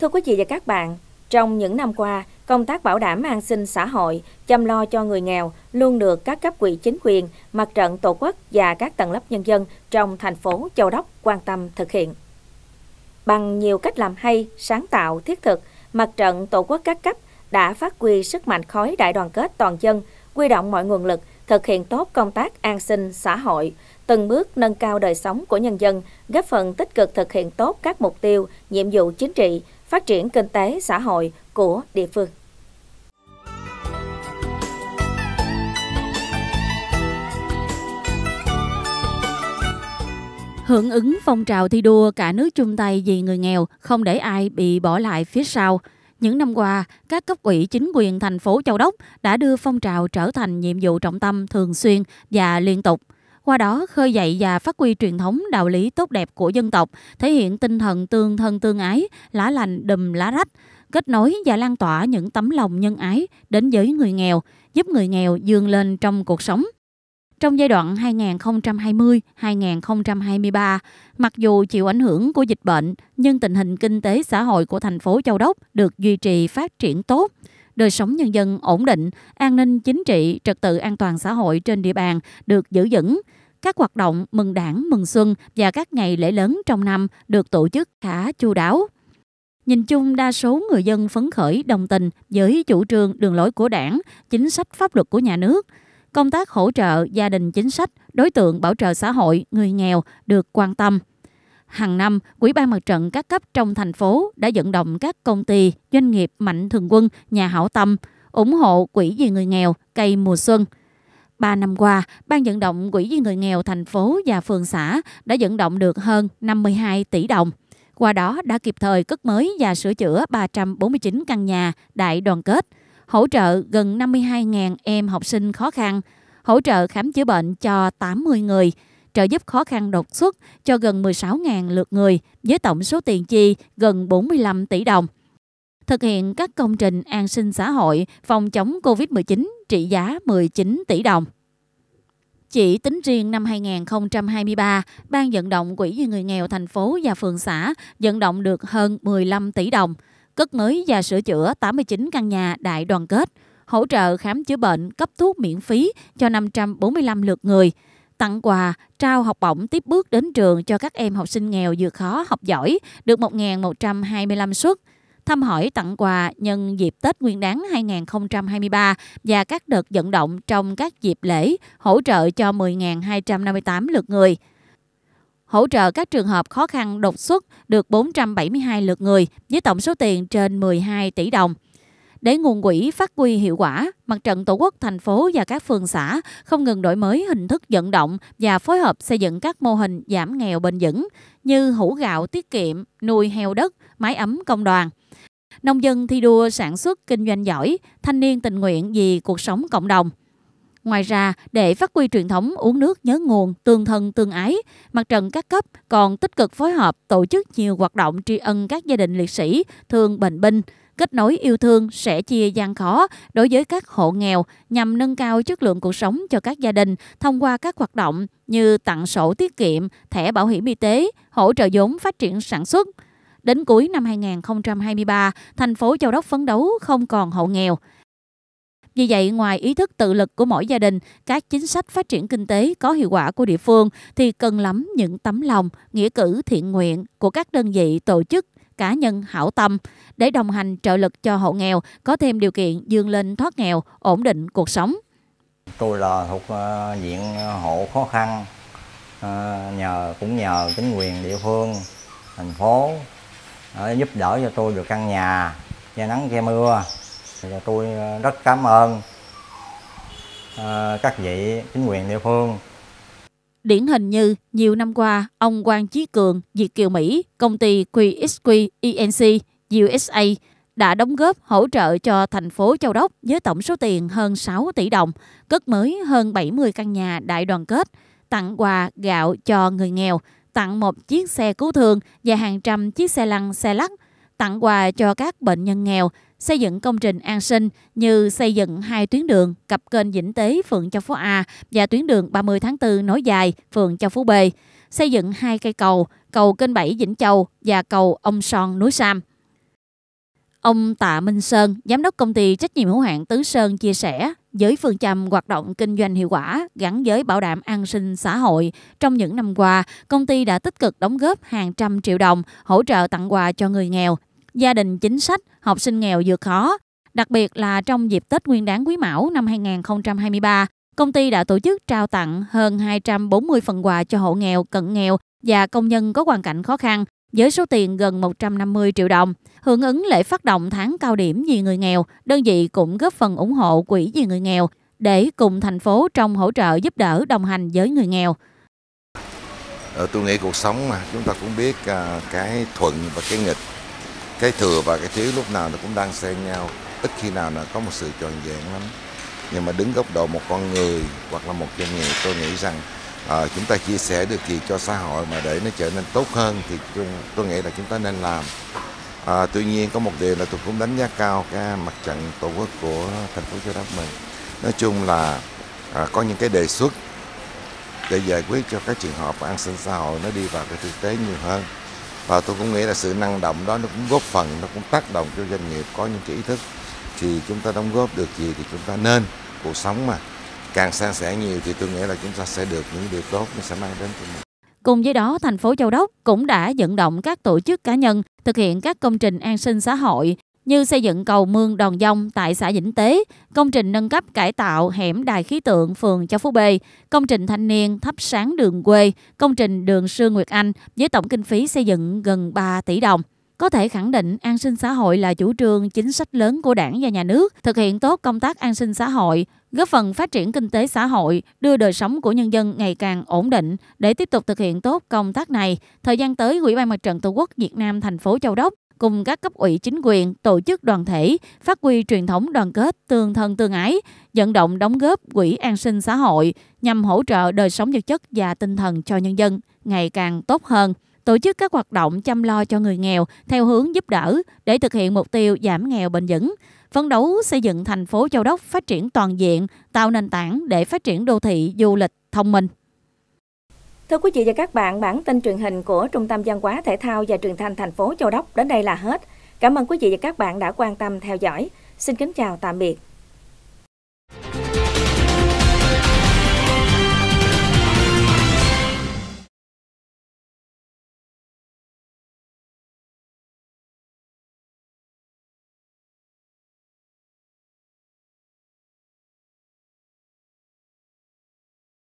Thưa quý vị và các bạn, trong những năm qua, công tác bảo đảm an sinh xã hội, chăm lo cho người nghèo luôn được các cấp ủy chính quyền, mặt trận tổ quốc và các tầng lớp nhân dân trong thành phố Châu Đốc quan tâm thực hiện. Bằng nhiều cách làm hay, sáng tạo, thiết thực, mặt trận tổ quốc các cấp đã phát huy sức mạnh khối đại đoàn kết toàn dân, quy động mọi nguồn lực, thực hiện tốt công tác an sinh xã hội, từng bước nâng cao đời sống của nhân dân, góp phần tích cực thực hiện tốt các mục tiêu, nhiệm vụ chính trị, phát triển kinh tế xã hội của địa phương. Hưởng ứng phong trào thi đua cả nước chung tay vì người nghèo, không để ai bị bỏ lại phía sau. Những năm qua, các cấp ủy chính quyền thành phố Châu Đốc đã đưa phong trào trở thành nhiệm vụ trọng tâm thường xuyên và liên tục – qua đó khơi dậy và phát huy truyền thống đạo lý tốt đẹp của dân tộc, thể hiện tinh thần tương thân tương ái, lá lành đùm lá rách, kết nối và lan tỏa những tấm lòng nhân ái đến với người nghèo, giúp người nghèo dương lên trong cuộc sống. Trong giai đoạn 2020-2023, mặc dù chịu ảnh hưởng của dịch bệnh, nhưng tình hình kinh tế xã hội của thành phố Châu Đốc được duy trì phát triển tốt đời sống nhân dân ổn định, an ninh chính trị, trật tự an toàn xã hội trên địa bàn được giữ vững. Các hoạt động mừng đảng, mừng xuân và các ngày lễ lớn trong năm được tổ chức khá chu đáo. Nhìn chung, đa số người dân phấn khởi đồng tình với chủ trương đường lối của đảng, chính sách pháp luật của nhà nước. Công tác hỗ trợ gia đình chính sách, đối tượng bảo trợ xã hội, người nghèo được quan tâm. Hàng năm, Quỹ ban Mặt trận các cấp trong thành phố đã dẫn động các công ty, doanh nghiệp mạnh thường quân, nhà hảo tâm ủng hộ Quỹ vì người nghèo cây mùa xuân. Ba năm qua, Ban vận động Quỹ vì người nghèo thành phố và phường xã đã vận động được hơn 52 tỷ đồng. Qua đó đã kịp thời cất mới và sửa chữa 349 căn nhà đại đoàn kết, hỗ trợ gần 52.000 em học sinh khó khăn, hỗ trợ khám chữa bệnh cho 80 người – trợ giúp khó khăn đột xuất cho gần 16.000 lượt người với tổng số tiền chi gần 45 tỷ đồng. Thực hiện các công trình an sinh xã hội phòng chống COVID-19 trị giá 19 tỷ đồng. Chỉ tính riêng năm 2023, Ban vận động Quỹ vì người nghèo thành phố và phường xã vận động được hơn 15 tỷ đồng, cất mới và sửa chữa 89 căn nhà đại đoàn kết, hỗ trợ khám chữa bệnh, cấp thuốc miễn phí cho 545 lượt người – tặng quà, trao học bổng tiếp bước đến trường cho các em học sinh nghèo vượt khó học giỏi được 1.125 suất, thăm hỏi tặng quà nhân dịp Tết Nguyên đán 2023 và các đợt vận động trong các dịp lễ hỗ trợ cho 10.258 lượt người hỗ trợ các trường hợp khó khăn đột xuất được 472 lượt người với tổng số tiền trên 12 tỷ đồng. Để nguồn quỹ phát huy hiệu quả, Mặt trận Tổ quốc thành phố và các phường xã không ngừng đổi mới hình thức vận động và phối hợp xây dựng các mô hình giảm nghèo bền vững như hũ gạo tiết kiệm, nuôi heo đất, mái ấm công đoàn. Nông dân thi đua sản xuất kinh doanh giỏi, thanh niên tình nguyện vì cuộc sống cộng đồng. Ngoài ra, để phát huy truyền thống uống nước nhớ nguồn, tương thân tương ái, mặt trận các cấp còn tích cực phối hợp tổ chức nhiều hoạt động tri ân các gia đình liệt sĩ, thương bệnh binh, Kết nối yêu thương sẽ chia gian khó đối với các hộ nghèo nhằm nâng cao chất lượng cuộc sống cho các gia đình thông qua các hoạt động như tặng sổ tiết kiệm, thẻ bảo hiểm y tế, hỗ trợ vốn phát triển sản xuất. Đến cuối năm 2023, thành phố Châu Đốc phấn đấu không còn hộ nghèo. Vì vậy, ngoài ý thức tự lực của mỗi gia đình, các chính sách phát triển kinh tế có hiệu quả của địa phương thì cần lắm những tấm lòng, nghĩa cử thiện nguyện của các đơn vị tổ chức – cá nhân hảo tâm để đồng hành trợ lực cho hộ nghèo có thêm điều kiện dương lên thoát nghèo, ổn định cuộc sống. Tôi là thuộc ờ, diện hộ khó khăn, ờ, nhờ cũng nhờ chính quyền địa phương, thành phố ờ, giúp đỡ cho tôi được căn nhà, che nắng che mưa. Tôi rất cảm ơn các vị chính quyền địa phương Điển hình như nhiều năm qua, ông Quang Chí Cường, Việt Kiều Mỹ, công ty QXQ ENC USA đã đóng góp hỗ trợ cho thành phố Châu Đốc với tổng số tiền hơn 6 tỷ đồng, cất mới hơn 70 căn nhà đại đoàn kết, tặng quà gạo cho người nghèo, tặng một chiếc xe cứu thương và hàng trăm chiếc xe lăn xe lắc, tặng quà cho các bệnh nhân nghèo, xây dựng công trình an sinh như xây dựng hai tuyến đường cặp kênh Vĩnh Tế phường Châu Phú A và tuyến đường 30 tháng 4 nối dài phường Châu Phú B, xây dựng hai cây cầu, cầu kênh 7 Vĩnh Châu và cầu Ông Son núi Sam. Ông Tạ Minh Sơn, giám đốc công ty trách nhiệm hữu hạn Tứ Sơn chia sẻ, với phương châm hoạt động kinh doanh hiệu quả gắn với bảo đảm an sinh xã hội, trong những năm qua, công ty đã tích cực đóng góp hàng trăm triệu đồng hỗ trợ tặng quà cho người nghèo gia đình chính sách, học sinh nghèo vượt khó. Đặc biệt là trong dịp Tết Nguyên đán Quý Mão năm 2023, công ty đã tổ chức trao tặng hơn 240 phần quà cho hộ nghèo, cận nghèo và công nhân có hoàn cảnh khó khăn với số tiền gần 150 triệu đồng. Hưởng ứng lễ phát động tháng cao điểm vì người nghèo, đơn vị cũng góp phần ủng hộ quỹ vì người nghèo để cùng thành phố trong hỗ trợ giúp đỡ đồng hành với người nghèo. Ờ, tôi nghĩ cuộc sống mà chúng ta cũng biết à, cái thuận và cái nghịch cái thừa và cái thiếu lúc nào nó cũng đang xen nhau ít khi nào là có một sự tròn vẹn lắm nhưng mà đứng góc độ một con người hoặc là một doanh nghiệp tôi nghĩ rằng à, chúng ta chia sẻ được gì cho xã hội mà để nó trở nên tốt hơn thì tôi, tôi nghĩ là chúng ta nên làm à, tuy nhiên có một điều là tôi cũng đánh giá cao cái mặt trận tổ quốc của thành phố châu đốc mình nói chung là à, có những cái đề xuất để giải quyết cho các trường hợp an sinh xã hội nó đi vào cái thực tế nhiều hơn và tôi cũng nghĩ là sự năng động đó nó cũng góp phần nó cũng tác động cho doanh nghiệp có những cái ý thức thì chúng ta đóng góp được gì thì chúng ta nên cuộc sống mà càng sang sẻ nhiều thì tôi nghĩ là chúng ta sẽ được những điều tốt nó sẽ mang đến cho mình Cùng với đó, thành phố Châu Đốc cũng đã vận động các tổ chức cá nhân thực hiện các công trình an sinh xã hội như xây dựng cầu mương Đòn Dông tại xã Vĩnh Tế, công trình nâng cấp cải tạo hẻm đài khí tượng phường Châu Phú B, công trình thanh niên thắp sáng đường quê, công trình đường Sương Nguyệt Anh với tổng kinh phí xây dựng gần 3 tỷ đồng. Có thể khẳng định an sinh xã hội là chủ trương chính sách lớn của đảng và nhà nước, thực hiện tốt công tác an sinh xã hội, góp phần phát triển kinh tế xã hội, đưa đời sống của nhân dân ngày càng ổn định. Để tiếp tục thực hiện tốt công tác này, thời gian tới Ủy ban Mặt trận Tổ quốc Việt Nam thành phố Châu Đốc cùng các cấp ủy chính quyền, tổ chức đoàn thể phát huy truyền thống đoàn kết, tương thân tương ái, vận động đóng góp quỹ an sinh xã hội nhằm hỗ trợ đời sống vật chất và tinh thần cho nhân dân ngày càng tốt hơn tổ chức các hoạt động chăm lo cho người nghèo theo hướng giúp đỡ để thực hiện mục tiêu giảm nghèo bền vững, phấn đấu xây dựng thành phố Châu Đốc phát triển toàn diện, tạo nền tảng để phát triển đô thị du lịch thông minh. Thưa quý vị và các bạn, bản tin truyền hình của Trung tâm Văn hóa Thể thao và Truyền thanh thành phố Châu Đốc đến đây là hết. Cảm ơn quý vị và các bạn đã quan tâm theo dõi. Xin kính chào tạm biệt.